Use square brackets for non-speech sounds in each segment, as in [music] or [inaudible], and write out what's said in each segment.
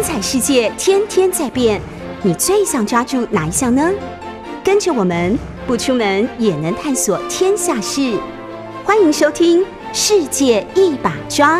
精彩世界天天在变，你最想抓住哪一项呢？跟着我们不出门也能探索天下事，欢迎收听《世界一把抓》。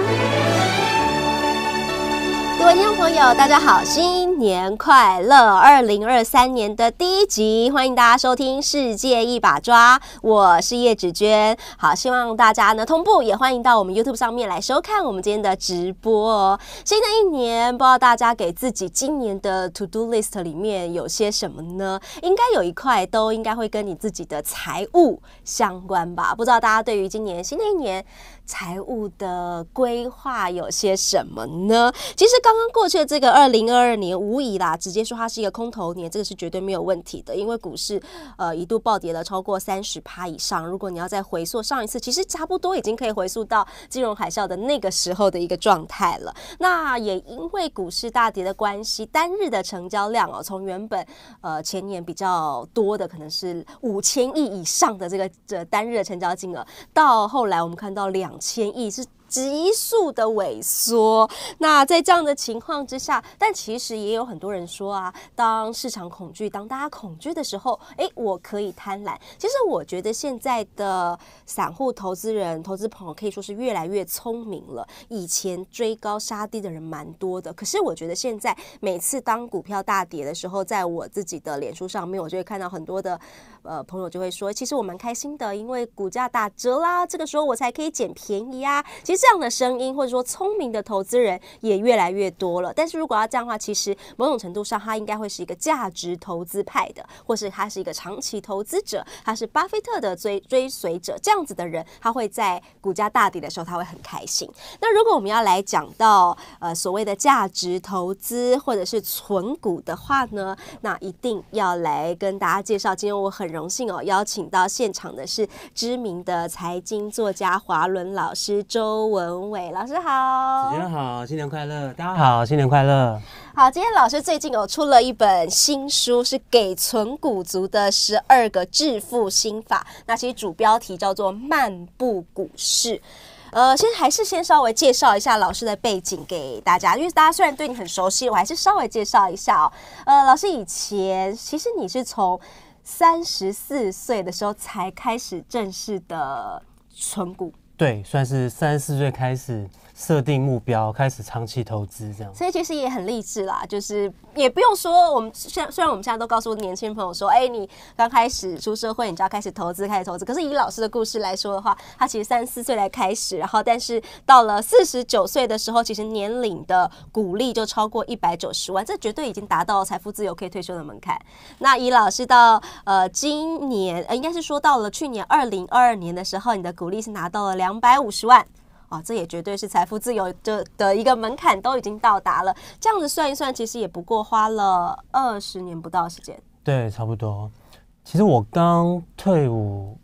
各位听众朋友，大家好，新年快乐！二零二三年的第一集，欢迎大家收听《世界一把抓》，我是叶芷娟。好，希望大家呢同步，也欢迎到我们 YouTube 上面来收看我们今天的直播哦。新的一年，不知道大家给自己今年的 To Do List 里面有些什么呢？应该有一块都应该会跟你自己的财务相关吧？不知道大家对于今年新的一年？财务的规划有些什么呢？其实刚刚过去的这个二零二二年，无疑啦，直接说它是一个空头年，这个是绝对没有问题的，因为股市呃一度暴跌了超过三十趴以上。如果你要再回溯上一次，其实差不多已经可以回溯到金融海啸的那个时候的一个状态了。那也因为股市大跌的关系，单日的成交量哦，从原本呃前年比较多的，可能是五千亿以上的这个这单日的成交金额，到后来我们看到两。千亿是急速的萎缩。那在这样的情况之下，但其实也有很多人说啊，当市场恐惧，当大家恐惧的时候，诶，我可以贪婪。其实我觉得现在的散户投资人、投资朋友可以说是越来越聪明了。以前追高杀低的人蛮多的，可是我觉得现在每次当股票大跌的时候，在我自己的脸书上面，我就会看到很多的。呃，朋友就会说，其实我蛮开心的，因为股价打折啦，这个时候我才可以捡便宜啊。其实这样的声音，或者说聪明的投资人也越来越多了。但是如果要这样的话，其实某种程度上，他应该会是一个价值投资派的，或是他是一个长期投资者，他是巴菲特的追追随者，这样子的人，他会在股价大跌的时候，他会很开心。那如果我们要来讲到呃所谓的价值投资或者是存股的话呢，那一定要来跟大家介绍，今天我很容。荣幸哦，邀请到现场的是知名的财经作家华伦老师周文伟老师好，子娟好，新年快乐，大家好，新年快乐。好，今天老师最近哦出了一本新书，是给存股族的十二个致富心法。那其实主标题叫做《漫步股市》。呃，先还是先稍微介绍一下老师的背景给大家，因为大家虽然对你很熟悉，我还是稍微介绍一下哦。呃，老师以前其实你是从三十四岁的时候才开始正式的存股，对，算是三十四岁开始。设定目标，开始长期投资，这样，所以其实也很励志啦。就是也不用说，我们虽然虽然我们现在都告诉年轻朋友说，哎，你刚开始出社会，你就要开始投资，开始投资。可是以老师的故事来说的话，他其实三四岁来开始，然后但是到了四十九岁的时候，其实年龄的鼓励就超过一百九十万，这绝对已经达到财富自由可以退休的门槛。那以老师到呃今年，应该是说到了去年二零二二年的时候，你的鼓励是拿到了两百五十万。啊，这也绝对是财富自由的的一个门槛，都已经到达了。这样子算一算，其实也不过花了二十年不到时间。对，差不多。其实我刚退伍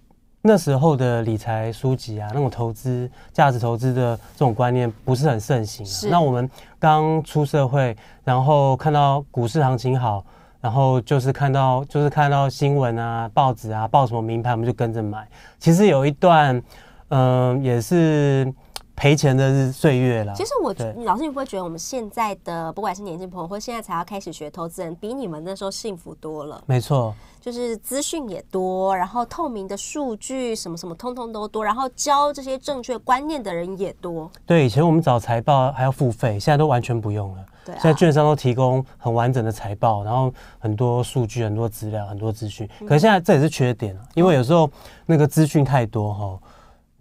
那时候的理财书籍啊，那种投资价值投资的这种观念不是很盛行。啊。那我们刚出社会，然后看到股市行情好，然后就是看到就是看到新闻啊、报纸啊报什么名牌，我们就跟着买。其实有一段，嗯，也是。赔钱的是岁月了。其实我老师，你不会觉得我们现在的不管是年轻朋友，或现在才要开始学投资人，比你们那时候幸福多了。没错，就是资讯也多，然后透明的数据什么什么，通通都多，然后教这些正确观念的人也多。对，以前我们找财报还要付费，现在都完全不用了。对，现在券商都提供很完整的财报，然后很多数据、很多资料、很多资讯。可是现在这也是缺点啊，因为有时候那个资讯太多哈。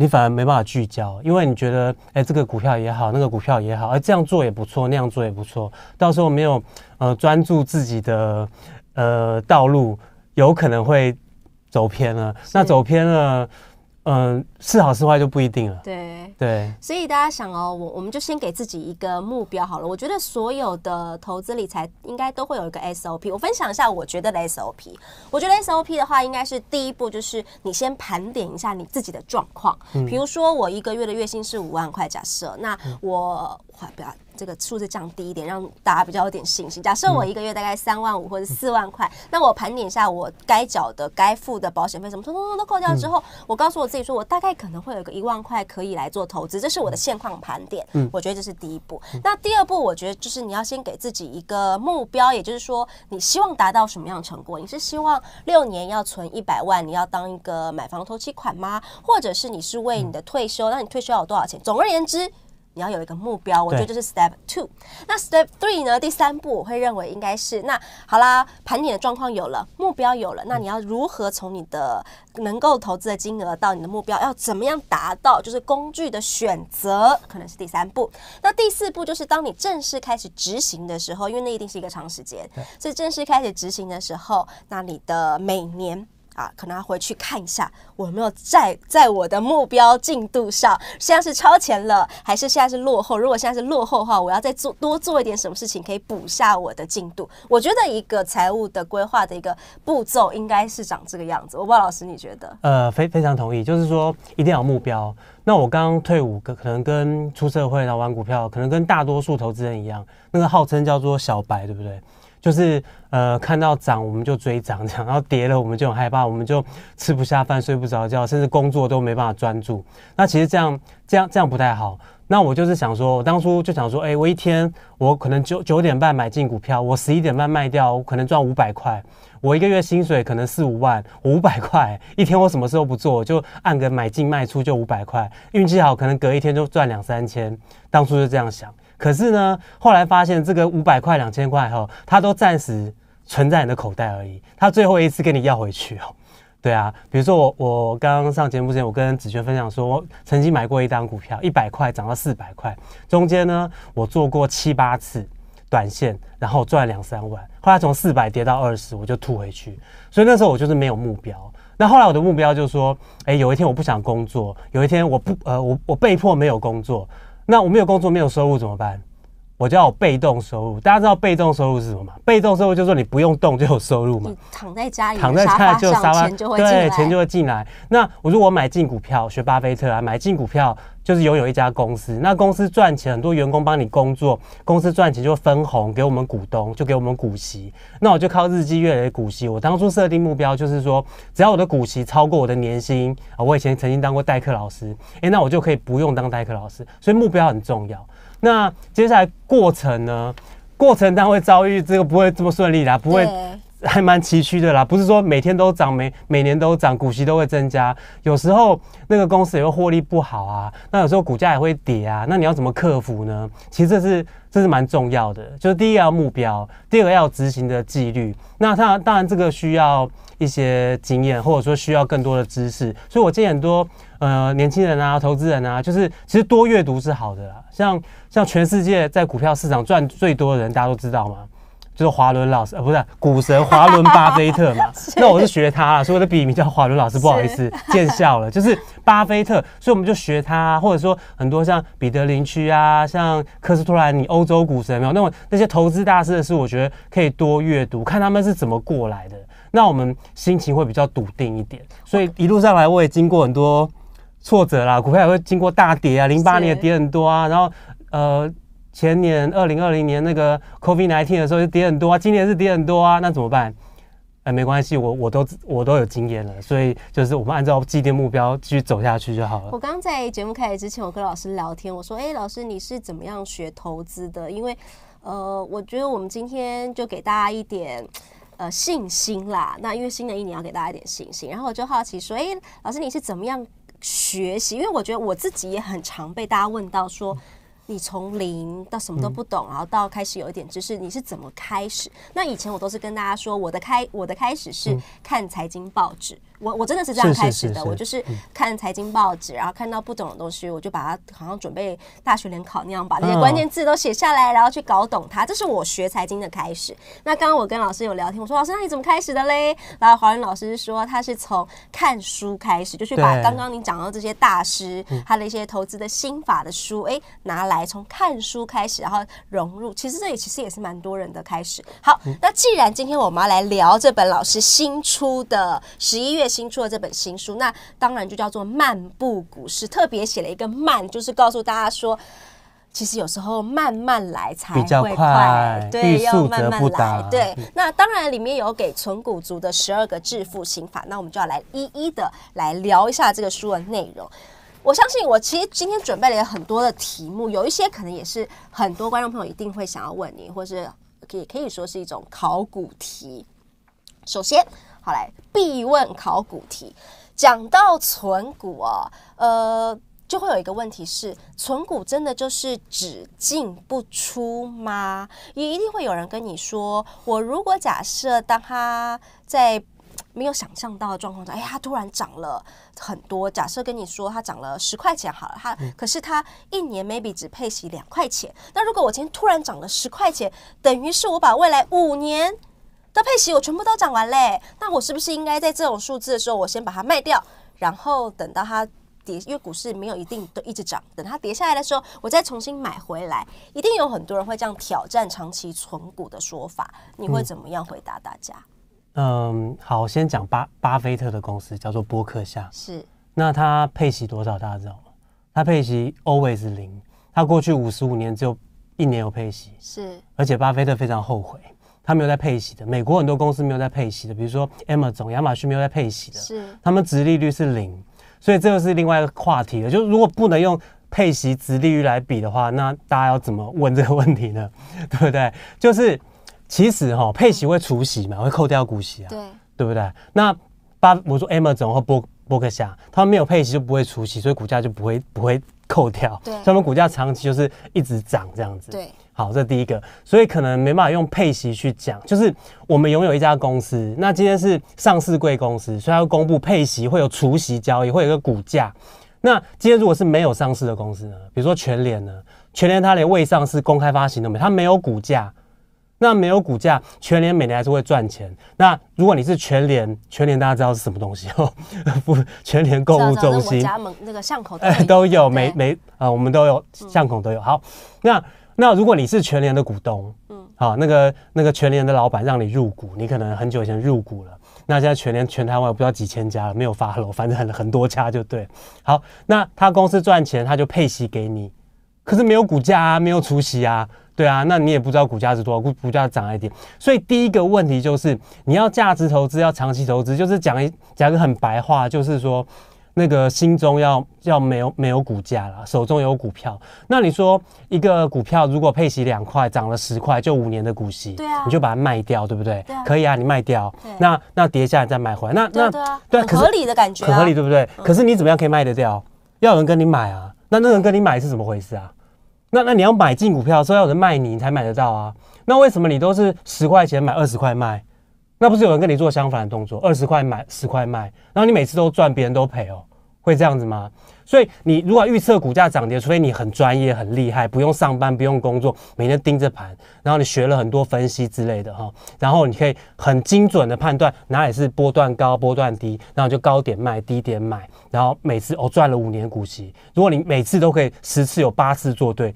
你反而没办法聚焦，因为你觉得，哎，这个股票也好，那个股票也好，而这样做也不错，那样做也不错，到时候没有呃专注自己的呃道路，有可能会走偏了。那走偏了。嗯，是好是坏就不一定了。对对，所以大家想哦，我我们就先给自己一个目标好了。我觉得所有的投资理财应该都会有一个 SOP。我分享一下我觉得的 SOP。我觉得 SOP 的话，应该是第一步就是你先盘点一下你自己的状况。嗯，比如说我一个月的月薪是五万块，假设那我不要。这个数字降低一点，让大家比较有点信心。假设我一个月大概三万五或者四万块，那我盘点一下我该缴的、该付的保险费，怎么通通都扣掉之后，我告诉我自己说，我大概可能会有个一万块可以来做投资，这是我的现况盘点。嗯，我觉得这是第一步。那第二步，我觉得就是你要先给自己一个目标，也就是说，你希望达到什么样的成果？你是希望六年要存一百万，你要当一个买房投期款吗？或者是你是为你的退休？那你退休要有多少钱？总而言之。你要有一个目标，我觉得就是 step two。那 step three 呢？第三步我会认为应该是那好啦，盘点的状况有了，目标有了，那你要如何从你的能够投资的金额到你的目标，要怎么样达到？就是工具的选择，可能是第三步。那第四步就是当你正式开始执行的时候，因为那一定是一个长时间，所以正式开始执行的时候，那你的每年。啊，可能要回去看一下，我有没有在在我的目标进度上，现在是超前了，还是现在是落后？如果现在是落后的话，我要再做多做一点什么事情，可以补下我的进度。我觉得一个财务的规划的一个步骤应该是长这个样子。我不知道老师，你觉得？呃，非非常同意，就是说一定要有目标。那我刚刚退伍，可可能跟出社会然后玩股票，可能跟大多数投资人一样，那个号称叫做小白，对不对？就是呃，看到涨我们就追涨，这样，然后跌了我们就很害怕，我们就吃不下饭、睡不着觉，甚至工作都没办法专注。那其实这样这样这样不太好。那我就是想说，我当初就想说，哎，我一天我可能九九点半买进股票，我十一点半卖掉，我可能赚五百块。我一个月薪水可能四五万，五百块一天，我什么事都不做，就按个买进卖出就五百块。运气好，可能隔一天就赚两三千。当初就这样想。可是呢，后来发现这个五百块、两千块哈，他都暂时存在你的口袋而已。他最后一次跟你要回去哦。对啊，比如说我，我刚刚上节目之前，我跟子轩分享说，我曾经买过一张股票，一百块涨到四百块，中间呢，我做过七八次短线，然后赚两三万。后来从四百跌到二十，我就吐回去。所以那时候我就是没有目标。那后来我的目标就是说，哎，有一天我不想工作，有一天我不呃，我我被迫没有工作。那我没有工作，没有收入怎么办？我叫被动收入，大家知道被动收入是什么吗？被动收入就是说你不用动就有收入嘛。躺在家里，躺在家里就沙发就对，钱就会进来。那我如果买进股票，学巴菲特啊，买进股票就是拥有一家公司。那公司赚钱，很多员工帮你工作，公司赚钱就会分红给我们股东，就给我们股息。那我就靠日积月累的股息。我当初设定目标就是说，只要我的股息超过我的年薪啊，我以前曾经当过代课老师，哎，那我就可以不用当代课老师。所以目标很重要。那接下来过程呢？过程然会遭遇这个不会这么顺利啦，不会还蛮崎岖的啦。不是说每天都涨，每每年都涨，股息都会增加。有时候那个公司也会获利不好啊，那有时候股价也会跌啊。那你要怎么克服呢？其实这是这是蛮重要的，就是第一要目标，第二个要执行的纪律。那当然当然这个需要一些经验，或者说需要更多的知识。所以我建议很多呃年轻人啊，投资人啊，就是其实多阅读是好的，啦，像。像全世界在股票市场赚最多的人，大家都知道吗？就是华伦老师，呃，不是股神华伦巴菲特嘛。[laughs] 那我是学他，所以我的笔名叫华伦老师，不好意思，见笑了。就是巴菲特，所以我们就学他，或者说很多像彼得林区啊，像科斯托兰尼欧洲股神，没有那么那些投资大师的事，我觉得可以多阅读，看他们是怎么过来的。那我们心情会比较笃定一点。所以一路上来，我也经过很多挫折啦，股票也会经过大跌啊，零八年跌很多啊，然后。呃，前年二零二零年那个 COVID nineteen 的时候就跌很多啊，今年是跌很多啊，那怎么办？哎，没关系，我我都我都有经验了，所以就是我们按照既定目标继续走下去就好了。我刚在节目开始之前，我跟老师聊天，我说：“哎，老师你是怎么样学投资的？”因为呃，我觉得我们今天就给大家一点呃信心啦，那因为新的一年要给大家一点信心。然后我就好奇说：“哎，老师你是怎么样学习？”因为我觉得我自己也很常被大家问到说。你从零到什么都不懂，然后到开始有一点知识，你是怎么开始？那以前我都是跟大家说，我的开我的开始是看财经报纸。我我真的是这样开始的，我就是看财经报纸，然后看到不懂的东西，我就把它好像准备大学联考那样，把那些关键字都写下来，然后去搞懂它。这是我学财经的开始。那刚刚我跟老师有聊天，我说：“老师，那你怎么开始的嘞？”然后华伦老师说：“他是从看书开始，就是把刚刚您讲到这些大师他的一些投资的心法的书，哎，拿来从看书开始，然后融入。其实这也其实也是蛮多人的开始。好，那既然今天我们要来聊这本老师新出的十一月。”新出的这本新书，那当然就叫做《漫步股市》，特别写了一个“慢”，就是告诉大家说，其实有时候慢慢来才会快，对，要慢慢来。对，那当然里面有给存股族的十二个致富心法，那我们就要来一一的来聊一下这个书的内容。我相信，我其实今天准备了很多的题目，有一些可能也是很多观众朋友一定会想要问你，或是可以可以说是一种考古题。首先。好来，必问考古题。讲到存股哦，呃，就会有一个问题是，存股真的就是只进不出吗？也一定会有人跟你说，我如果假设当他在没有想象到的状况下，哎，它突然涨了很多。假设跟你说它涨了十块钱好了，它可是它一年 maybe 只配息两块钱。那如果我今天突然涨了十块钱，等于是我把未来五年。的佩奇我全部都涨完嘞，那我是不是应该在这种数字的时候，我先把它卖掉，然后等到它跌，因为股市没有一定都一直涨，等它跌下来的时候，我再重新买回来。一定有很多人会这样挑战长期存股的说法，你会怎么样回答大家？嗯，好，先讲巴巴菲特的公司叫做波克夏，是那他佩奇多少大家知道吗？他佩奇 always 零，他过去五十五年只有一年有佩奇，是而且巴菲特非常后悔。它没有在配息的，美国很多公司没有在配息的，比如说 Amazon、亚马逊没有在配息的，是，他们殖利率是零，所以这就是另外一个话题了。就如果不能用配息殖利率来比的话，那大家要怎么问这个问题呢？[laughs] 对不对？就是其实哈，配息会除息嘛，会扣掉股息啊，对，对不对？那巴我说 Amazon 会剥剥个虾，他们没有配息就不会除息，所以股价就不会不会。扣掉，所以他们股价长期就是一直涨这样子。对，好，这第一个，所以可能没办法用配息去讲，就是我们拥有一家公司，那今天是上市贵公司，所以要公布配息，会有除息交易，会有个股价。那今天如果是没有上市的公司呢？比如说全联呢，全联它连未上市公开发行都没，它没有股价。那没有股价，全年每年还是会赚钱。那如果你是全年，全年大家知道是什么东西哦？[laughs] 不，全年购物中心，那个巷口，哎，[laughs] 都有，每每啊，我们都有巷口都有。好，那那如果你是全年的股东，嗯，好，那个那个全年的老板让你入股，你可能很久以前入股了。那现在全年全台湾不知道几千家了，没有发了，反正很很多家就对。好，那他公司赚钱，他就配息给你。可是没有股价啊，没有除息啊，对啊，那你也不知道股价是多少，股股价涨一点，所以第一个问题就是你要价值投资，要长期投资，就是讲一讲个很白话，就是说那个心中要要没有没有股价啦，手中有股票，那你说一个股票如果配息两块，涨了十块，就五年的股息，对啊，你就把它卖掉，对不对？可以啊，你卖掉，那那跌下来再买回来，那那对啊，很合理的感觉，很合理，对不对？可是你怎么样可以卖得掉？要有人跟你买啊？那那人跟你买是怎么回事啊？那那你要买进股票，说要人卖你，你才买得到啊？那为什么你都是十块钱买二十块卖？那不是有人跟你做相反的动作，二十块买十块卖，然后你每次都赚，别人都赔哦？会这样子吗？所以你如果预测股价涨跌，除非你很专业、很厉害，不用上班、不用工作，每天盯着盘，然后你学了很多分析之类的哈，然后你可以很精准的判断哪里是波段高、波段低，然后就高点卖、低点买，然后每次哦赚了五年股息。如果你每次都可以十次有八次做对。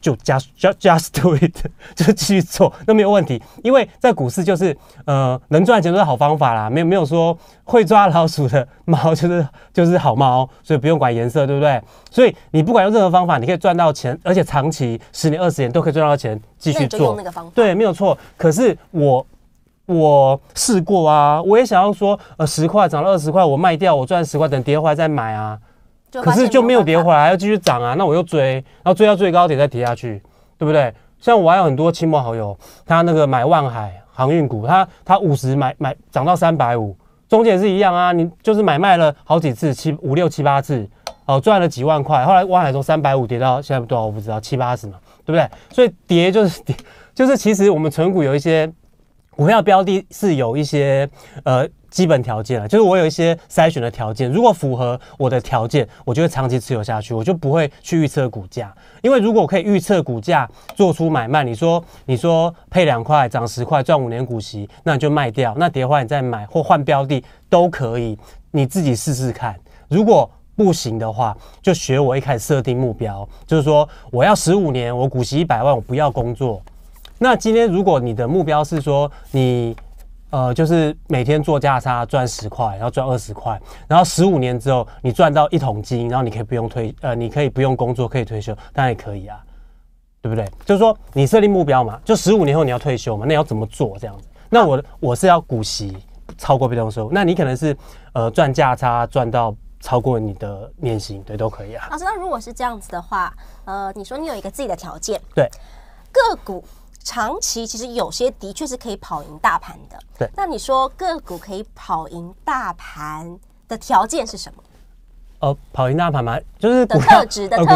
就 just just do it，就继续做，那没有问题，因为在股市就是，呃，能赚钱都是好方法啦，没有没有说会抓老鼠的猫 [laughs] 就是就是好猫，所以不用管颜色，对不对？所以你不管用任何方法，你可以赚到钱，而且长期十年二十年都可以赚到钱，继续做。对，没有错。可是我我试过啊，我也想要说，呃，十块涨到二十块，我卖掉，我赚十块，等跌回来再买啊。可是就没有跌回来，要继续涨啊？那我又追，然后追到最高点再跌下去，对不对？像我还有很多亲朋好友，他那个买万海航运股，他他五十买买涨到三百五，中间是一样啊，你就是买卖了好几次，七五六七八次，哦赚了几万块，后来万海从三百五跌到现在多少我不知道，七八十嘛，对不对？所以跌就是跌，[laughs] 就是，其实我们存股有一些股票标的是有一些呃。基本条件了，就是我有一些筛选的条件，如果符合我的条件，我就会长期持有下去，我就不会去预测股价，因为如果我可以预测股价做出买卖，你说你说配两块涨十块赚五年股息，那你就卖掉，那跌坏你再买或换标的都可以，你自己试试看，如果不行的话，就学我一开始设定目标，就是说我要十五年我股息一百万，我不要工作。那今天如果你的目标是说你。呃，就是每天做价差赚十块，然后赚二十块，然后十五年之后你赚到一桶金，然后你可以不用退，呃，你可以不用工作，可以退休，当然也可以啊，对不对？就是说你设定目标嘛，就十五年后你要退休嘛，那要怎么做这样子？那我我是要股息超过被动收入，那你可能是呃赚价差赚到超过你的年薪，对，都可以啊。老师，那如果是这样子的话，呃，你说你有一个自己的条件，对，个股。长期其实有些的确是可以跑赢大盘的。对。那你说个股可以跑赢大盘的条件是什么？哦，跑赢大盘嘛，就是的特质的特质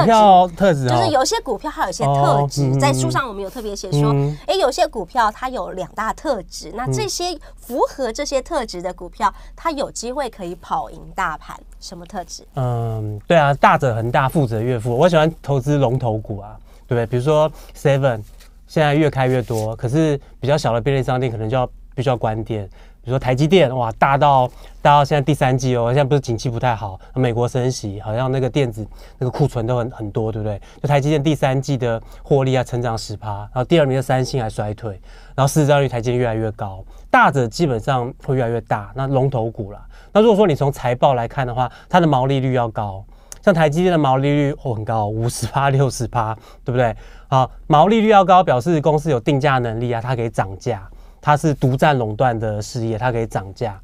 特质哦，就是有些股票还有些特质，在书上我们有特别写说，哎，有些股票它有两大特质，那这些符合这些特质的股票，它有机会可以跑赢大盘。什么特质？嗯，对啊，大者恒大，富者越富，我喜欢投资龙头股啊，对不对？比如说 Seven。现在越开越多，可是比较小的便利商店可能就要必须要关店。比如说台积电，哇，大到大到现在第三季哦，现在不是景气不太好，美国升息，好像那个电子那个库存都很很多，对不对？就台积电第三季的获利啊，成长十趴，然后第二名的三星还衰退，然后市占率台积电越来越高，大者基本上会越来越大，那龙头股啦。那如果说你从财报来看的话，它的毛利率要高。像台积电的毛利率哦很高，五十趴六十趴，对不对？好，毛利率要高，表示公司有定价能力啊，它可以涨价，它是独占垄断的事业，它可以涨价。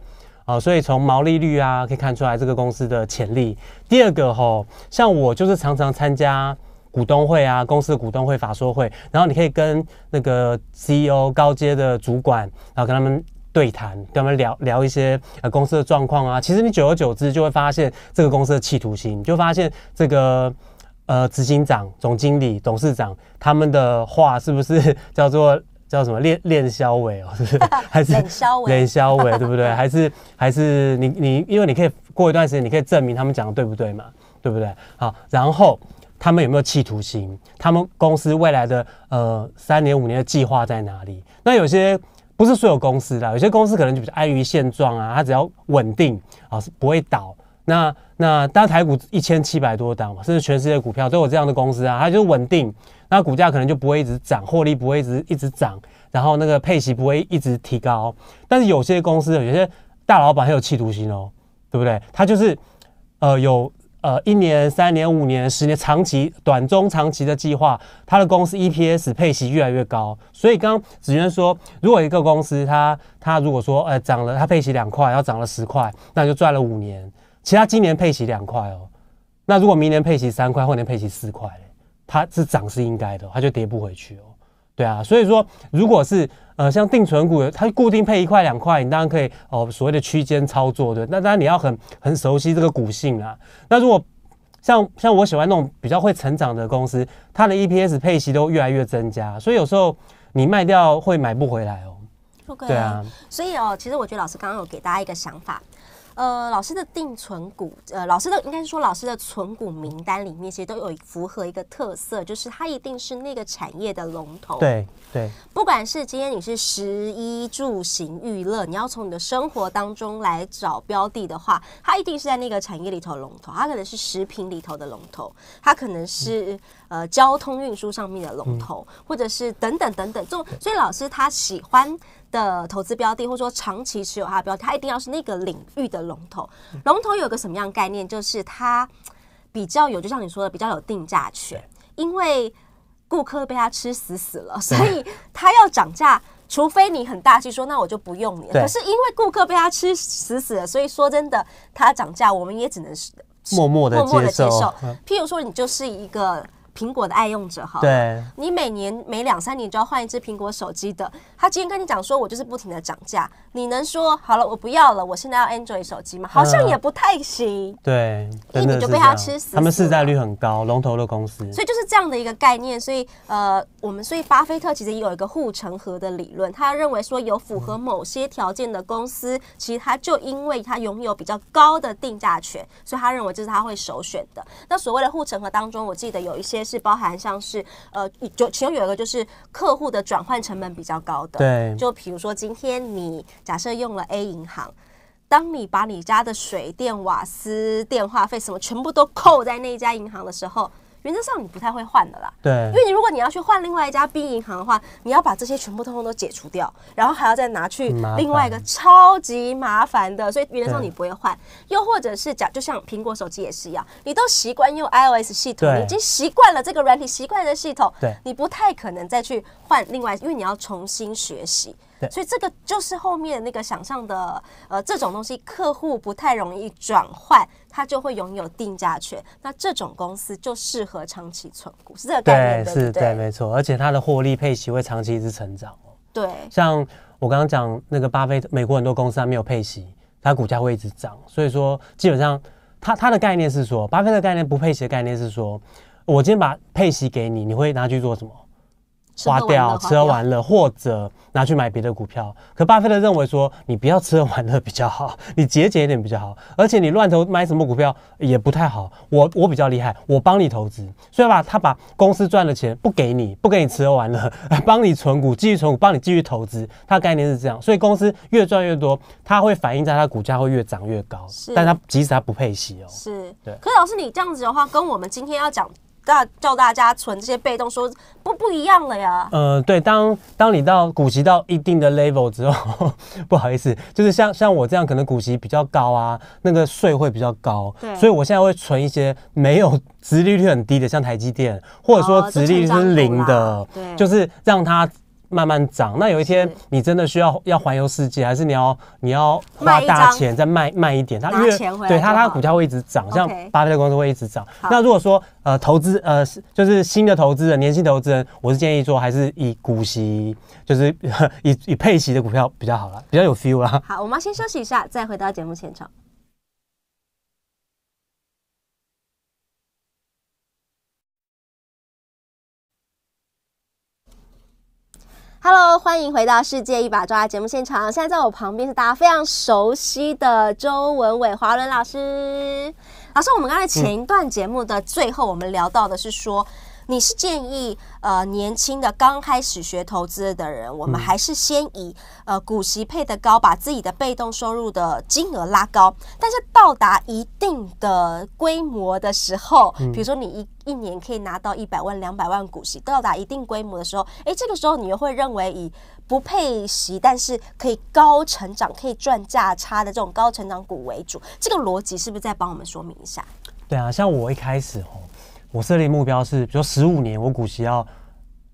好，所以从毛利率啊，可以看出来这个公司的潜力。第二个吼，像我就是常常参加股东会啊，公司的股东会、法说会，然后你可以跟那个 CEO 高阶的主管，然后跟他们。对谈，跟他们聊聊一些呃公司的状况啊。其实你久而久之就会发现这个公司的企图心，你就发现这个呃，执行长、总经理、董事长他们的话是不是 [laughs] 叫做叫什么练练肖伟哦，[laughs] 是不是？[laughs] 还是冷肖伟？冷对不对？还是还是你你，因为你可以过一段时间，你可以证明他们讲的对不对嘛？对不对？好，然后他们有没有企图心？他们公司未来的呃三年五年的计划在哪里？那有些。不是所有公司的，有些公司可能就比较安于现状啊，它只要稳定啊是不会倒。那那当然台股一千七百多档，甚至全世界股票都有这样的公司啊，它就是稳定，那股价可能就不会一直涨，获利不会一直一直涨，然后那个配息不会一直提高。但是有些公司，有些大老板很有企图心哦，对不对？他就是呃有。呃，一年、三年、五年、十年，长期、短中长期的计划，它的公司 EPS 配息越来越高。所以，刚刚子轩说，如果一个公司它它如果说，呃，涨了，它配息两块，然后涨了十块，那就赚了五年。其他今年配息两块哦，那如果明年配息三块，后年配息四块，它是涨是应该的，它就跌不回去哦。对啊，所以说，如果是呃像定存股它固定配一块两块，你当然可以哦，所谓的区间操作，对，那当然你要很很熟悉这个股性啊。那如果像像我喜欢那种比较会成长的公司，它的 EPS 配息都越来越增加，所以有时候你卖掉会买不回来哦。对啊，所以哦，其实我觉得老师刚刚有给大家一个想法。呃，老师的定存股，呃，老师的应该是说老师的存股名单里面，其实都有符合一个特色，就是它一定是那个产业的龙头。对对。不管是今天你是食衣住行娱乐，你要从你的生活当中来找标的的话，它一定是在那个产业里头龙头。它可能是食品里头的龙头，它可能是呃交通运输上面的龙头，或者是等等等等。就所以老师他喜欢。的投资标的，或者说长期持有它的标，它一定要是那个领域的龙头。龙头有个什么样概念？就是它比较有，就像你说的，比较有定价权，因为顾客被它吃死死了，所以它要涨价，除非你很大气说，那我就不用你。可是因为顾客被它吃死死了，所以说真的它涨价，我们也只能是默默的、默默的接受。譬如说，你就是一个。苹果的爱用者哈，你每年每两三年就要换一只苹果手机的。他今天跟你讲说，我就是不停的涨价，你能说好了，我不要了，我现在要 Android 手机吗？好像也不太行。对，一年就被他吃死。他们市占率很高，龙头的公司。所以就是这样的一个概念。所以呃，我们所以巴菲特其实有一个护城河的理论，他认为说有符合某些条件的公司，其实他就因为他拥有比较高的定价权，所以他认为这是他会首选的。那所谓的护城河当中，我记得有一些。是包含像是呃，就其中有一个就是客户的转换成本比较高的，对，就比如说今天你假设用了 A 银行，当你把你家的水电、瓦斯、电话费什么全部都扣在那一家银行的时候。原则上你不太会换的啦，对，因为你如果你要去换另外一家 B 银行的话，你要把这些全部通通都解除掉，然后还要再拿去另外一个超级麻烦的，所以原则上你不会换。又或者是讲，就像苹果手机也是一样，你都习惯用 iOS 系统，你已经习惯了这个软体习惯的系统，对，你不太可能再去换另外，因为你要重新学习，所以这个就是后面那个想象的，呃，这种东西客户不太容易转换。它就会拥有定价权，那这种公司就适合长期存股，是这个概念对，是，对，没错，而且它的获利配息会长期一直成长哦。对，像我刚刚讲那个巴菲特，美国很多公司还没有配息，它股价会一直涨，所以说基本上它它的概念是说，巴菲特的概念不配息的概念是说，我今天把配息给你，你会拿去做什么？花掉吃喝玩乐，或者拿去买别的股票。可巴菲特认为说，你不要吃喝玩乐比较好，你节俭一点比较好。而且你乱投买什么股票也不太好。我我比较厉害，我帮你投资，所以吧，他把公司赚的钱不给你，不给你吃喝玩乐，[laughs] 帮你存股，继续存股，帮你继续投资。他概念是这样，所以公司越赚越多，他会反映在他股价会越涨越高。是，但他即使他不配息哦。是，对。可是老师，你这样子的话，跟我们今天要讲。大叫大家存这些被动，说不不一样了呀。呃，对，当当你到股息到一定的 level 之后，[laughs] 不好意思，就是像像我这样可能股息比较高啊，那个税会比较高，所以我现在会存一些没有殖利率很低的，像台积电，或者说殖利率是零的，就是让它。慢慢涨，那有一天你真的需要要环游世界，还是你要你要花大钱再买买一点它？因为对它它股价会一直涨，像巴菲特公司会一直涨。那如果说呃投资呃就是新的投资人、年轻投资人，我是建议说还是以股息就是 [laughs] 以以配息的股票比较好了，比较有 feel 啦。好，我们先休息一下，再回到节目现场。Hello，欢迎回到《世界一把抓》节目现场。现在在我旁边是大家非常熟悉的周文伟、华伦老师。老师，我们刚才前一段节目的最后，我们聊到的是说。你是建议呃年轻的刚开始学投资的人，我们还是先以呃股息配的高，把自己的被动收入的金额拉高。但是到达一定的规模的时候，比如说你一一年可以拿到一百万两百万股息，到达一定规模的时候，哎，这个时候你又会认为以不配息但是可以高成长、可以赚价差的这种高成长股为主，这个逻辑是不是在帮我们说明一下？对啊，像我一开始吼。我设立目标是，比如十五年，我股息要，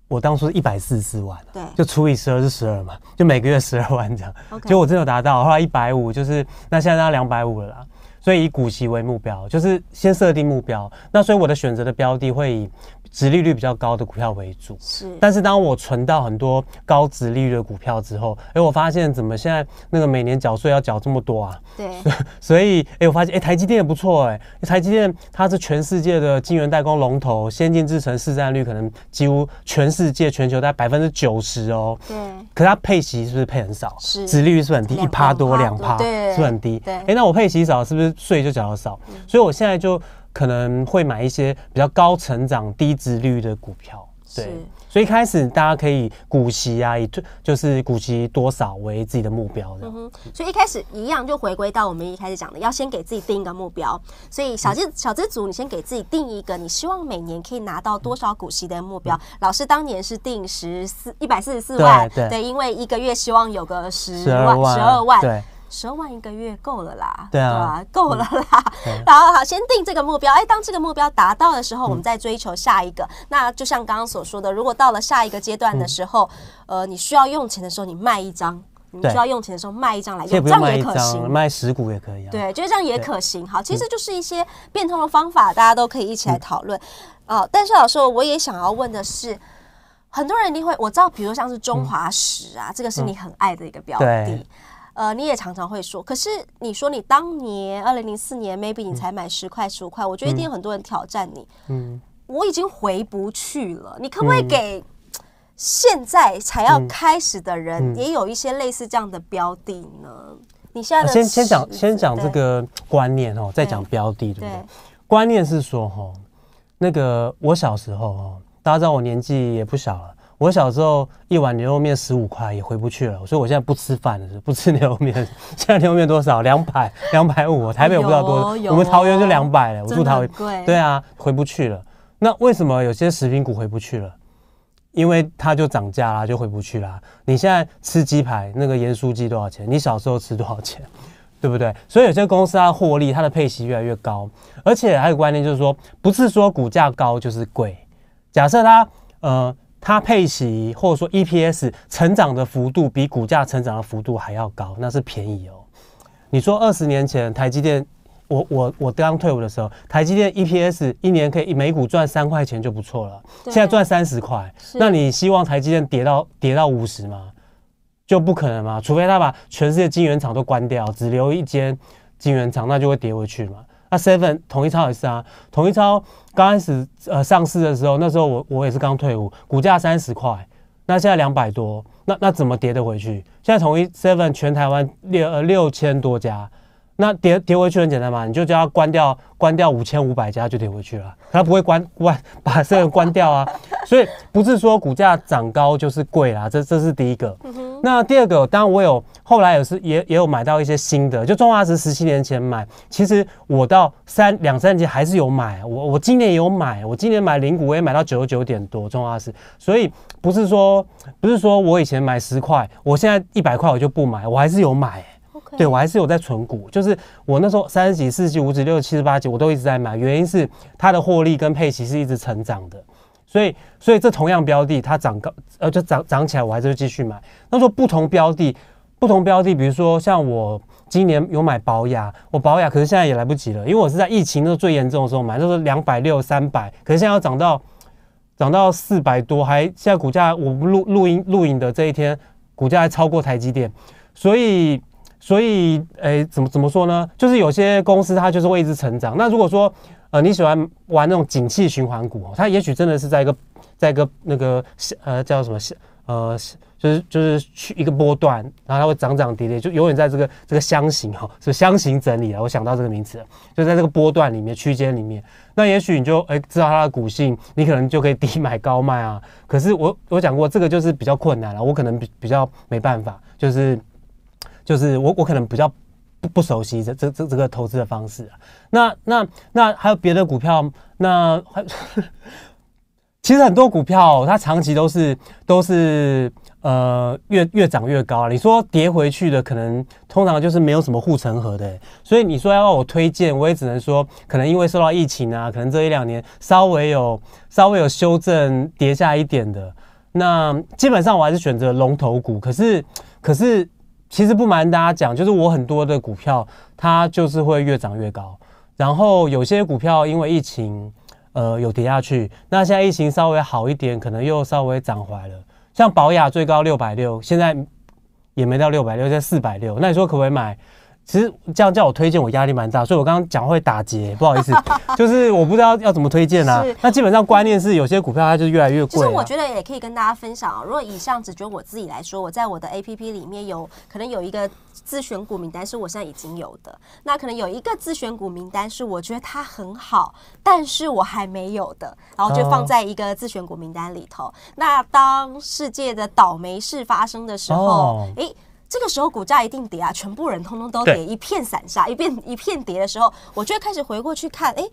我当初是一百四十四万，对，就除以十二是十二嘛，就每个月十二万这样。就我真有达到，后来一百五，就是那现在两百五了啦。所以以股息为目标，就是先设定目标。那所以我的选择的标的会以。值利率比较高的股票为主，是。但是当我存到很多高值利率的股票之后，哎，我发现怎么现在那个每年缴税要缴这么多啊？对。[laughs] 所以，哎，我发现，哎，台积电也不错，哎，台积电它是全世界的晶圆代工龙头，先进制程市占率可能几乎全世界全球在百分之九十哦。对。可它配息是不是配很少？是。值利率是很低，一趴多两趴，对，是很低。对。哎，那我配息少，是不是税就缴的少？所以我现在就。可能会买一些比较高成长、低值率的股票，对。所以一开始大家可以股息啊，以就就是股息多少为自己的目标的。嗯哼。所以一开始一样就回归到我们一开始讲的，要先给自己定一个目标。所以小资小资族，你先给自己定一个你希望每年可以拿到多少股息的目标。老师当年是定十四一百四十四万，对，因为一个月希望有个十万十二万，对。十二万一个月够了啦，对啊，够了啦。好 [laughs] 好，先定这个目标。哎，当这个目标达到的时候，我们再追求下一个。那就像刚刚所说的，如果到了下一个阶段的时候，呃，你需要用钱的时候，你卖一张；你需要用钱的时候，卖一张来，用，这样也可行。卖十股也可以。啊。对，就是这样也可行。好，其实就是一些变通的方法，大家都可以一起来讨论。哦，但是老师，我也想要问的是，很多人一定会我知道，比如像是中华石啊，这个是你很爱的一个标的。呃，你也常常会说，可是你说你当年二零零四年，maybe 你才买十块十五块，我觉得一定有很多人挑战你。嗯，我已经回不去了。你可不可以给现在才要开始的人也有一些类似这样的标的呢？你现在先先讲先讲这个观念哦，再讲标的。对，观念是说哈，那个我小时候哦，大家知道我年纪也不小了。我小时候一碗牛肉面十五块也回不去了，所以我现在不吃饭了，不吃 [laughs] 牛肉面。现在牛肉面多少？两百两百五。台北我不知道多，我们桃园就两百了。桃园，对啊，回不去了。那为什么有些食品股回不去了？因为它就涨价啦，就回不去啦。你现在吃鸡排，那个盐酥鸡多少钱？你小时候吃多少钱？[laughs] 对不对？所以有些公司它获利，它的配息越来越高。而且还有观念就是说，不是说股价高就是贵。假设它呃。它配息或者说 EPS 成长的幅度比股价成长的幅度还要高，那是便宜哦。你说二十年前台积电，我我我刚退伍的时候，台积电 EPS 一年可以每股赚三块钱就不错了，现在赚三十块，那你希望台积电跌到跌到五十吗？就不可能嘛，除非他把全世界晶圆厂都关掉，只留一间晶圆厂，那就会跌回去嘛。那 Seven 统一超也是啊，统一超。刚开始呃上市的时候，那时候我我也是刚退伍，股价三十块，那现在两百多，那那怎么跌的回去？现在统一 seven 全台湾六呃六千多家。那跌跌回去很简单嘛，你就叫他关掉关掉五千五百家就跌回去了，它不会关关把这个关掉啊，所以不是说股价涨高就是贵啦，这这是第一个。那第二个，当然我有后来也是也也有买到一些新的，就中华石十七年前买，其实我到三两三级还是有买，我我今年有买，我今年买零股我也买到九十九点多中华石，所以不是说不是说我以前买十块，我现在一百块我就不买，我还是有买。对，我还是有在存股，就是我那时候三十几、四十几、五十六、七十八级，我都一直在买。原因是它的获利跟配息是一直成长的，所以所以这同样标的它涨高，呃，就涨涨起来，我还是继续买。那时候不同标的，不同标的，比如说像我今年有买保雅，我保雅可是现在也来不及了，因为我是在疫情那最严重的时候买，那时候两百六三百，可是现在要涨到涨到四百多，还现在股价我录录音录影的这一天，股价还超过台积电，所以。所以，诶，怎么怎么说呢？就是有些公司它就是会一直成长。那如果说，呃，你喜欢玩那种景气循环股，它也许真的是在一个，在一个那个呃叫什么呃，就是就是去一个波段，然后它会涨涨跌跌，就永远在这个这个箱型哈，是箱型整理了。我想到这个名词，就在这个波段里面、区间里面。那也许你就哎知道它的股性，你可能就可以低买高卖啊。可是我我讲过，这个就是比较困难了，我可能比比较没办法，就是。就是我，我可能比较不不熟悉这这这这个投资的方式啊。那那那还有别的股票？那 [laughs] 其实很多股票它长期都是都是呃越越涨越高啊。你说跌回去的，可能通常就是没有什么护城河的。所以你说要我推荐，我也只能说，可能因为受到疫情啊，可能这一两年稍微有稍微有修正跌下一点的。那基本上我还是选择龙头股，可是可是。其实不瞒大家讲，就是我很多的股票，它就是会越涨越高。然后有些股票因为疫情，呃，有跌下去。那现在疫情稍微好一点，可能又稍微涨回来了。像保亚最高六百六，现在也没到六百六，在四百六。那你说可不可以买？其实这样叫我推荐，我压力蛮大，所以我刚刚讲会打结，不好意思，[laughs] 就是我不知道要怎么推荐啊。那基本上观念是，有些股票它就越来越贵。其实我觉得也可以跟大家分享啊。如果以上只就我自己来说，我在我的 APP 里面，有可能有一个自选股名单是我现在已经有的。那可能有一个自选股名单是我觉得它很好，但是我还没有的，然后就放在一个自选股名单里头。那当世界的倒霉事发生的时候，哎。这个时候股价一定跌啊，全部人通通都跌，一片散沙，一片一片跌的时候，我就会开始回过去看，哎，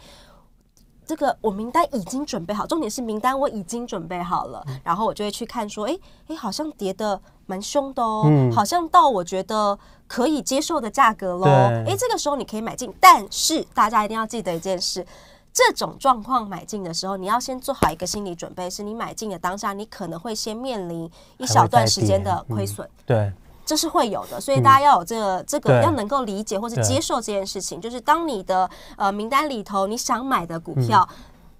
这个我名单已经准备好，重点是名单我已经准备好了，然后我就会去看说，哎哎，好像跌的蛮凶的哦，好像到我觉得可以接受的价格喽，哎，这个时候你可以买进，但是大家一定要记得一件事，这种状况买进的时候，你要先做好一个心理准备，是你买进的当下，你可能会先面临一小段时间的亏损，对。这是会有的，所以大家要有这个、这个要能够理解或者接受这件事情，就是当你的呃名单里头你想买的股票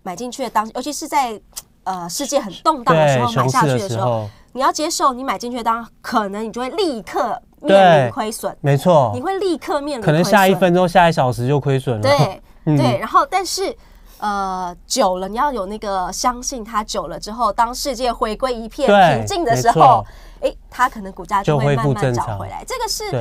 买进去的当，尤其是在呃世界很动荡的时候买下去的时候，你要接受你买进去的当可能你就会立刻面临亏损，没错，你会立刻面临可能下一分钟、下一小时就亏损了。对，[laughs] 对，然后但是呃久了你要有那个相信它久了之后，当世界回归一片平静的时候。哎，它可能股价就会慢慢找回来。这个是，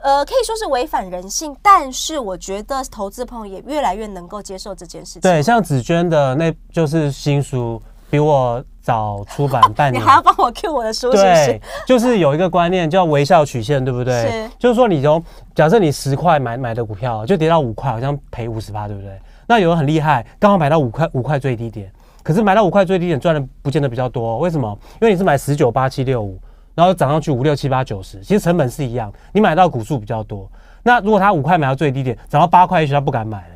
呃，可以说是违反人性，但是我觉得投资朋友也越来越能够接受这件事情。对，像紫娟的那，就是新书比我早出版 [laughs] 半年，你还要帮我 Q 我的书？对，就是有一个观念叫微笑曲线，对不对？是，就是说你从假设你十块买买的股票，就跌到五块，好像赔五十八，对不对？那有人很厉害，刚好买到五块，五块最低点，可是买到五块最低点赚的不见得比较多，为什么？因为你是买十九八七六五。然后涨上去五六七八九十，其实成本是一样。你买到股数比较多，那如果他五块买到最低点，涨到八块，也许他不敢买了。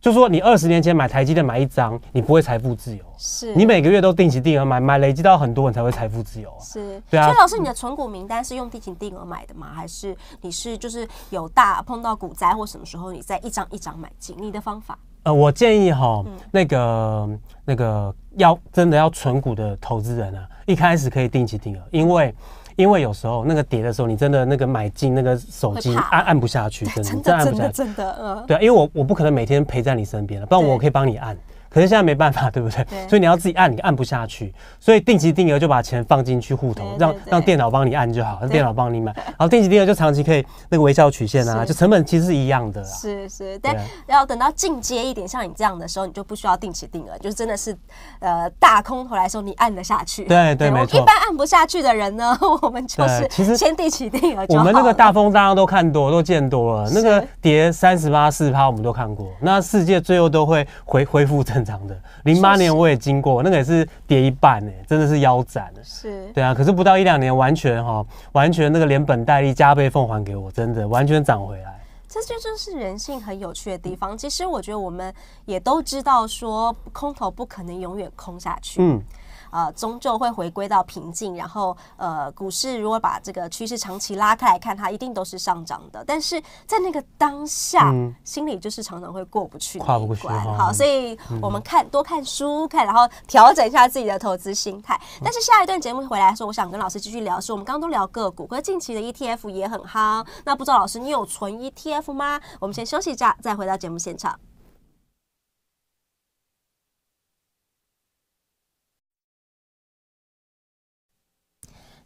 就说你二十年前买台积的买一张，你不会财富自由。是，你每个月都定期定额买买累积到很多，你才会财富自由啊。是，对啊。所以老师，你的存股名单是用定期定额买的吗？还是你是就是有大碰到股灾或什么时候，你再一张一张买进？你的方法？呃，我建议哈，那个那个。要真的要存股的投资人啊，一开始可以定期定额，因为因为有时候那个跌的时候，你真的那个买进那个手机按按不下去，真的真的真的真的，嗯，对啊，因为我我不可能每天陪在你身边了，不然我可以帮你按。可是现在没办法，[laughs] 对不对？所以你要自己按，你按不下去，所以定期定额就把钱放进去户头，让让电脑帮你按就好，电脑帮你买。然后定期定额就长期可以那个微笑曲线啊，就成本其实是一样的。是是，但要等到进阶一点，像你这样的时候，你就不需要定期定额，就真的是，呃，大空头来说你按得下去。对对，没错。一般按不下去的人呢，[laughs] 我们就是先定期定额。我们那个大风大家都看多，都见多了，那个跌三十八、四十趴我们都看过。那世界最后都会回恢复成。正常的，零八年我也经过，那个也是跌一半呢，真的是腰斩了。是，对啊，可是不到一两年，完全哈，完全那个连本带利加倍奉还给我，真的完全涨回来。这就就是人性很有趣的地方。其实我觉得我们也都知道，说空头不可能永远空下去。嗯。啊，终究会回归到平静。然后，呃，股市如果把这个趋势长期拉开来看，它一定都是上涨的。但是在那个当下，心里就是常常会过不去，跨不过去。好，所以我们看多看书，看然后调整一下自己的投资心态。但是下一段节目回来的时候，我想跟老师继续聊，是我们刚刚都聊个股，可是近期的 ETF 也很夯。那不知道老师你有存 ETF 吗？我们先休息一下，再回到节目现场。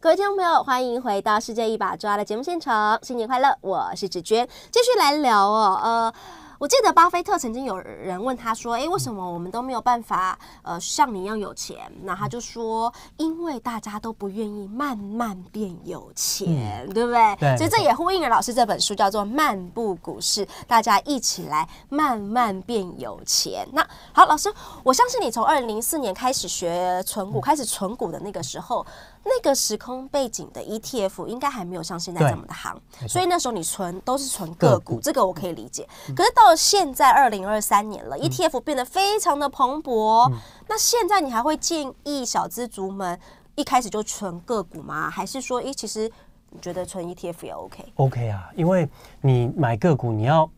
各位听众朋友，欢迎回到《世界一把抓》的节目现场，新年快乐！我是芷娟，继续来聊哦。呃，我记得巴菲特曾经有人问他说：“诶，为什么我们都没有办法呃像你一样有钱？”那他就说：“因为大家都不愿意慢慢变有钱，对不对？”对。所以这也呼应了老师这本书叫做《漫步股市》，大家一起来慢慢变有钱。那好，老师，我相信你从二零零四年开始学存股，开始存股的那个时候。那个时空背景的 ETF 应该还没有像现在这么的行，所以那时候你存都是存个股，这个我可以理解。可是到现在二零二三年了，ETF 变得非常的蓬勃，那现在你还会建议小资族们一开始就存个股吗？还是说，哎，其实你觉得存 ETF 也 OK？OK 啊，因为你买个股，你要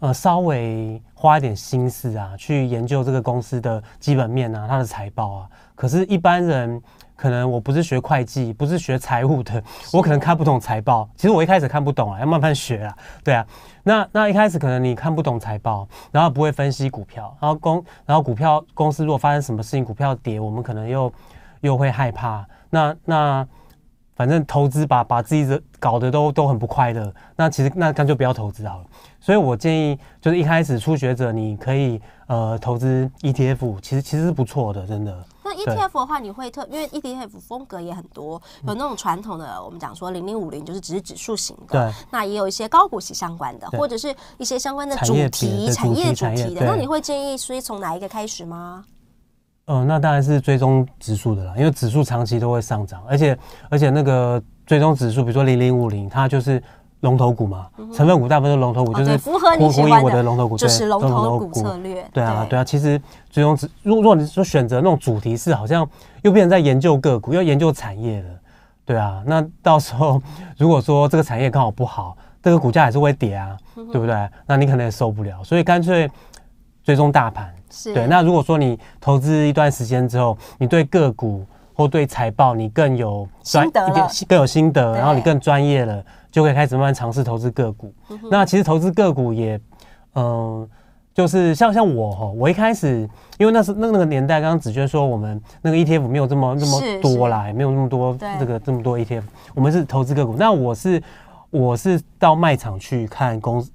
呃稍微花一点心思啊，去研究这个公司的基本面啊，它的财报啊，可是，一般人。可能我不是学会计，不是学财务的，我可能看不懂财报。其实我一开始看不懂啊，要慢慢学啊。对啊，那那一开始可能你看不懂财报，然后不会分析股票，然后公然后股票公司如果发生什么事情，股票跌，我们可能又又会害怕。那那。反正投资把把自己的搞得都都很不快乐，那其实那干脆不要投资好了。所以我建议就是一开始初学者你可以呃投资 ETF，其实其实是不错的，真的。那 ETF 的话，你会特因为 ETF 风格也很多，有那种传统的，我们讲说零零五零就是只是指数型的，那也有一些高股息相关的，或者是一些相关的主题、产业主题的。那你会建议所以从哪一个开始吗？嗯，那当然是追踪指数的啦，因为指数长期都会上涨，而且而且那个追踪指数，比如说零零五零，它就是龙头股嘛，成分股大部分都是龙头股，就是符合你我的龙头股，就是龙头股策略。对啊，对啊，其实追踪指，如果你说选择那种主题是好像又变成在研究个股，要研究产业了，对啊，那到时候 [laughs] 如果说这个产业刚好不好，这个股价还是会跌啊，对不对？那你可能也受不了，所以干脆追踪大盘。对，那如果说你投资一段时间之后，你对个股或对财报，你更有专更有心得，然后你更专业了，就可以开始慢慢尝试投资个股。那其实投资个股也，嗯，就是像像我哈，我一开始因为那是那那个年代，刚刚子娟说我们那个 ETF 没有这么那么多啦，没有那么多这个这么多 ETF，我们是投资个股。那我是。我是到卖场去看公司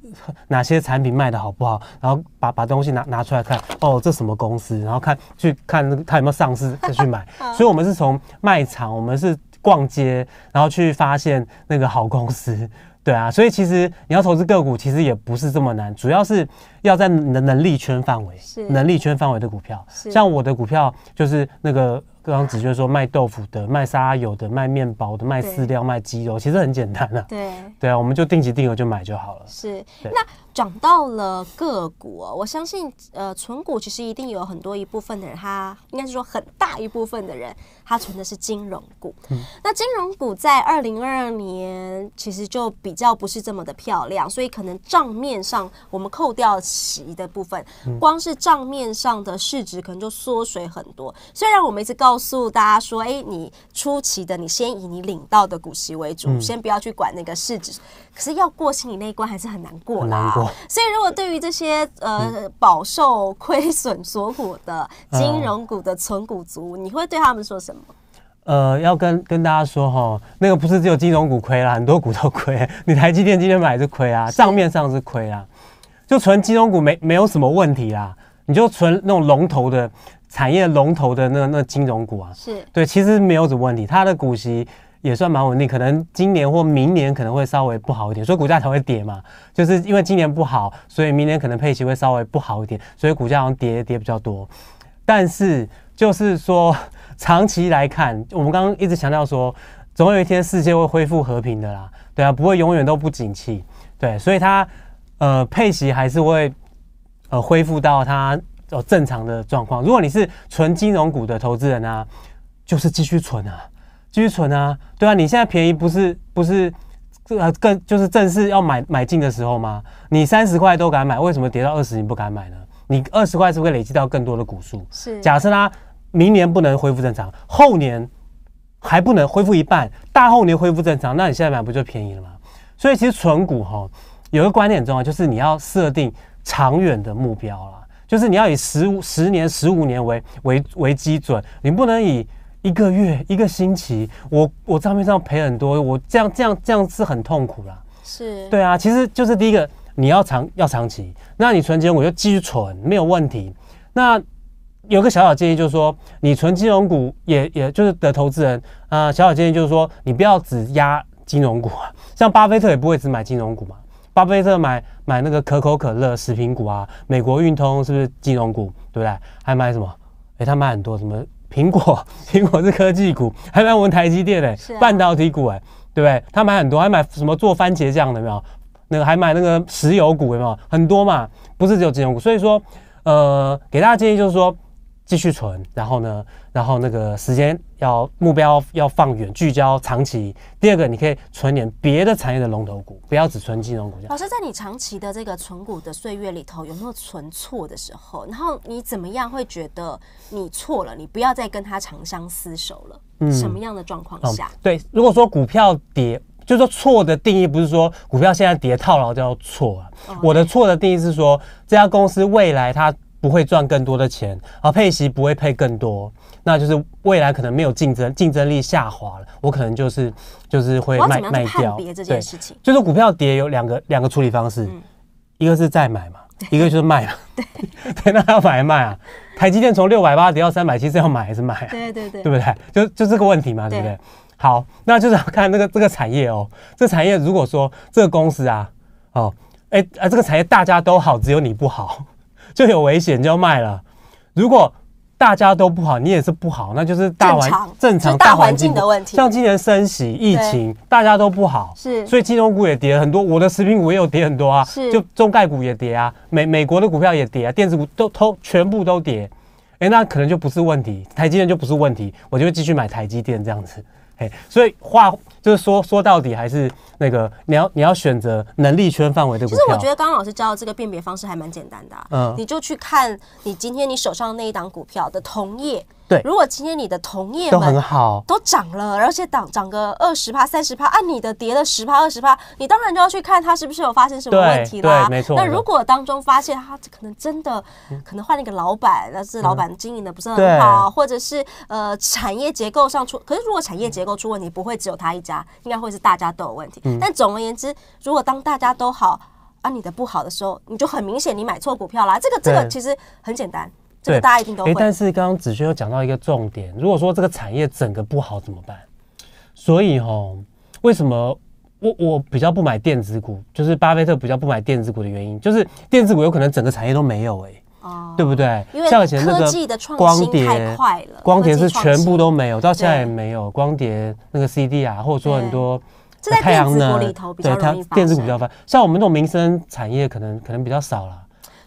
哪些产品卖的好不好，然后把把东西拿拿出来看，哦，这什么公司，然后看去看它有没有上市再去买。[laughs] 所以，我们是从卖场，我们是逛街，然后去发现那个好公司，[laughs] 对啊。所以，其实你要投资个股，其实也不是这么难，主要是要在你的能力圈范围，能力圈范围的股票。像我的股票就是那个。各种职是说卖豆腐的、卖沙拉油的、卖面包的、卖饲料、卖鸡肉，其实很简单啊。对，对啊，我们就定期定额就买就好了。是，那。涨到了个股，我相信，呃，存股其实一定有很多一部分的人，他应该是说很大一部分的人，他存的是金融股。那金融股在二零二二年其实就比较不是这么的漂亮，所以可能账面上我们扣掉息的部分，光是账面上的市值可能就缩水很多。虽然我们一直告诉大家说，哎，你出期的，你先以你领到的股息为主，先不要去管那个市值。可是要过心里那一关还是很难过啦，所以如果对于这些呃饱受亏损所苦的金融股的存股族，你会对他们说什么？呃，要跟跟大家说哈，那个不是只有金融股亏啦，很多股都亏。[laughs] 你台积电今天买是亏啊，账面上是亏啊，就纯金融股没没有什么问题啦。你就纯那种龙头的产业龙头的那那金融股啊，是对，其实没有什么问题，它的股息。也算蛮稳定，可能今年或明年可能会稍微不好一点，所以股价才会跌嘛。就是因为今年不好，所以明年可能配息会稍微不好一点，所以股价好像跌跌比较多。但是就是说，长期来看，我们刚刚一直强调说，总有一天世界会恢复和平的啦。对啊，不会永远都不景气。对，所以它呃配息还是会呃恢复到它正常的状况。如果你是纯金融股的投资人啊，就是继续存啊。继续存啊，对啊，你现在便宜不是不是，这个更就是正式要买买进的时候吗？你三十块都敢买，为什么跌到二十你不敢买呢？你二十块是不是累积到更多的股数？是，假设它明年不能恢复正常，后年还不能恢复一半，大后年恢复正常，那你现在买不就便宜了吗？所以其实存股哈，有个观点重要，就是你要设定长远的目标了，就是你要以十十年、十五年为为为基准，你不能以。一个月一个星期，我我账面上赔很多，我这样这样这样是很痛苦啦。是对啊，其实就是第一个你要长要长期，那你存钱我就继续存没有问题。那有个小小建议就是说，你存金融股也也就是的投资人啊，小小建议就是说，你不要只压金融股啊，像巴菲特也不会只买金融股嘛，巴菲特买买那个可口可乐食品股啊，美国运通是不是金融股？对不对？还买什么？哎，他买很多什么？苹果，[laughs] 苹果是科技股，还买我们台积电哎，半导体股哎，对不对？他买很多，还买什么做番茄酱的没有？那个还买那个石油股有没有？很多嘛，不是只有金融股。所以说，呃，给大家建议就是说，继续存，然后呢？然后那个时间要目标要放远，聚焦长期。第二个，你可以存点别的产业的龙头股，不要只存金融股。老师，在你长期的这个存股的岁月里头，有没有存错的时候？然后你怎么样会觉得你错了？你不要再跟他长相厮守了。嗯，什么样的状况下？对，如果说股票跌，就是说错的定义不是说股票现在跌套牢就要错啊，我的错的定义是说，这家公司未来它。不会赚更多的钱，而配息不会配更多，那就是未来可能没有竞争，竞争力下滑了。我可能就是就是会卖卖掉。这件事情，就是股票跌有两个两个处理方式，一个是再买嘛，一个就是卖嘛。[laughs] 对 [laughs] 那要买卖啊？台积电从六百八跌到三百七，是要买还是卖？对对对，对不对？就就这个问题嘛，对不对？好，那就是要看那个这个产业哦，这产业如果说这个公司啊，哦，哎啊，这个产业大家都好，只有你不好。就有危险就要卖了。如果大家都不好，你也是不好，那就是大环正常，大环境的问题。像今年升息、疫情，大家都不好，是，所以金融股也跌很多，我的食品股也有跌很多啊，是，就中概股也跌啊，美美国的股票也跌啊，电子股都都全部都跌。哎，那可能就不是问题，台积电就不是问题，我就会继续买台积电这样子。哎，所以话就是说说到底还是。那个你要你要选择能力圈范围的股票。其实我觉得刚刚老师教的这个辨别方式还蛮简单的，嗯，你就去看你今天你手上那一档股票的同业。对，如果今天你的同业们都很好，都涨了，而且涨涨个二十帕、三十帕，按你的跌了十帕、二十帕，你当然就要去看它是不是有发生什么问题啦。对，没错。那如果当中发现它可能真的可能换了一个老板，那是老板经营的不是很好，或者是呃产业结构上出，可是如果产业结构出问题，不会只有他一家，应该会是大家都有问题。但总而言之，如果当大家都好，啊，你的不好的时候，你就很明显你买错股票啦。这个这个其实很简单。对，大家一定都会。哎，但是刚刚子轩又讲到一个重点，如果说这个产业整个不好怎么办？所以哈，为什么我我比较不买电子股？就是巴菲特比较不买电子股的原因，就是电子股有可能整个产业都没有，哎，对不对？像以前那个光碟快了，光碟是全部都没有，到现在也没有光碟那个 CD 啊，或者说很多。太在能，对它电子股比较发。像我们这种民生产业，可能可能比较少了。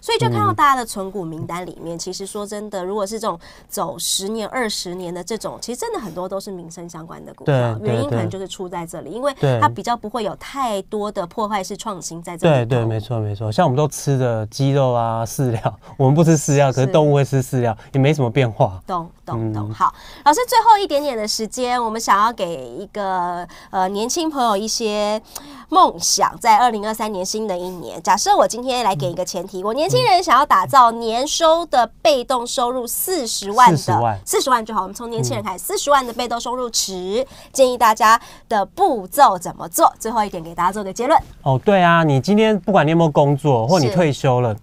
所以就看到大家的存股名单里面，其实说真的，如果是这种走十年、二十年的这种，其实真的很多都是民生相关的股票。原因可能就是出在这里，因为它比较不会有太多的破坏式创新在这里。对对，没错没错。像我们都吃的鸡肉啊，饲料，我们不吃饲料，可是动物会吃饲料，也没什么变化。懂懂懂。好，老师最后一点点的时间，我们想要给一个呃年轻朋友一些梦想，在二零二三年新的一年。假设我今天来给一个前提，我年轻。新人想要打造年收的被动收入四十万，的四十万就好。我们从年轻人开始，四十万的被动收入池，建议大家的步骤怎么做？最后一点，给大家做个结论。哦，对啊，你今天不管你有没有工作，或你退休了。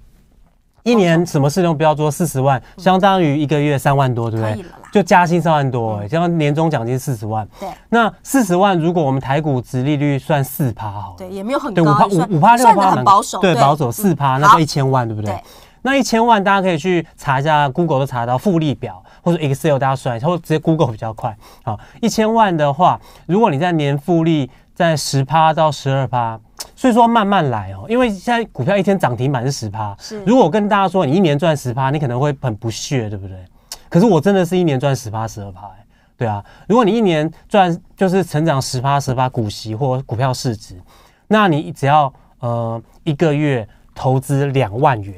一年什么事情都不要做，四十万相当于一个月三万多，对不对？就加薪三万多，加上年终奖金四十万。对。那四十万，如果我们台股值利率算四趴好了。对，也没有很高。对，五趴、五五趴、六趴。很保守。对，保守四趴，那就一千万，对不对？那一千万，大家可以去查一下，Google 都查到复利表，或者 Excel 大家算，或直接 Google 比较快。好，一千万的话，如果你在年复利在十趴到十二趴。所以说慢慢来哦，因为现在股票一天涨停板是十趴。是，如果我跟大家说你一年赚十趴，你可能会很不屑，对不对？可是我真的是一年赚十趴、十二趴。对啊，如果你一年赚就是成长十趴、十趴股息或股票市值，那你只要呃一个月投资两万元，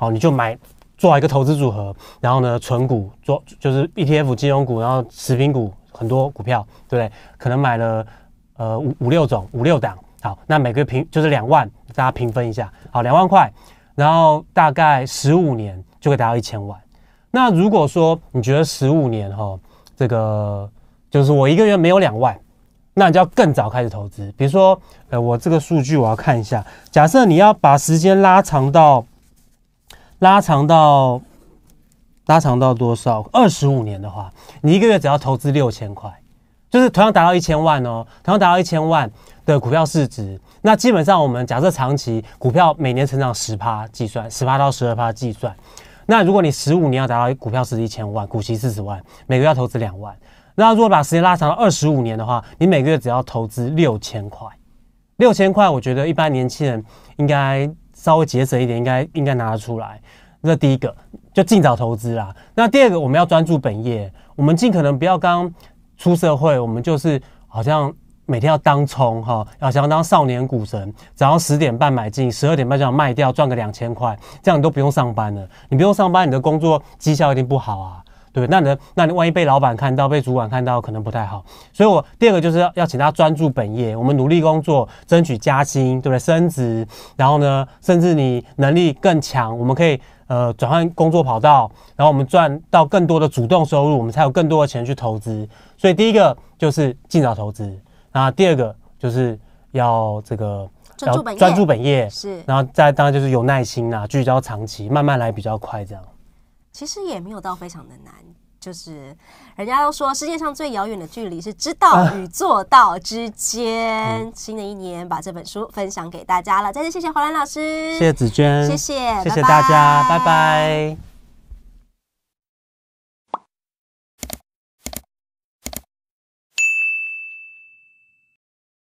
哦，你就买做一个投资组合，然后呢，存股做就是 ETF 金融股，然后食品股很多股票，对不对？可能买了呃五五六种、五六档。好，那每个平就是两万，大家平分一下。好，两万块，然后大概十五年就可以达到一千万。那如果说你觉得十五年哈，这个就是我一个月没有两万，那你就要更早开始投资。比如说，呃，我这个数据我要看一下。假设你要把时间拉长到拉长到拉长到多少？二十五年的话，你一个月只要投资六千块，就是同样达到一千万哦，同样达到一千万。的股票市值，那基本上我们假设长期股票每年成长十趴计算，十趴到十二趴计算。那如果你十五年要达到股票市值一千万，股息四十万，每个月要投资两万，那如果把时间拉长到二十五年的话，你每个月只要投资六千块，六千块我觉得一般年轻人应该稍微节省一点，应该应该拿得出来。这第一个就尽早投资啦。那第二个我们要专注本业，我们尽可能不要刚出社会，我们就是好像。每天要当葱哈，要想当少年股神，早上十点半买进，十二点半就要卖掉，赚个两千块，这样你都不用上班了。你不用上班，你的工作绩效一定不好啊，对那你的，那你万一被老板看到，被主管看到，可能不太好。所以我第二个就是要请他专注本业，我们努力工作，争取加薪，对不对？升职，然后呢，甚至你能力更强，我们可以呃转换工作跑道，然后我们赚到更多的主动收入，我们才有更多的钱去投资。所以第一个就是尽早投资。那第二个就是要这个专注本业，是，然后再当然就是有耐心啊，聚焦长期，慢慢来比较快这样。其实也没有到非常的难，就是人家都说世界上最遥远的距离是知道与做到之间。新的一年把这本书分享给大家了，再次谢谢华兰老师，谢谢子娟，谢谢，谢谢大家，拜拜。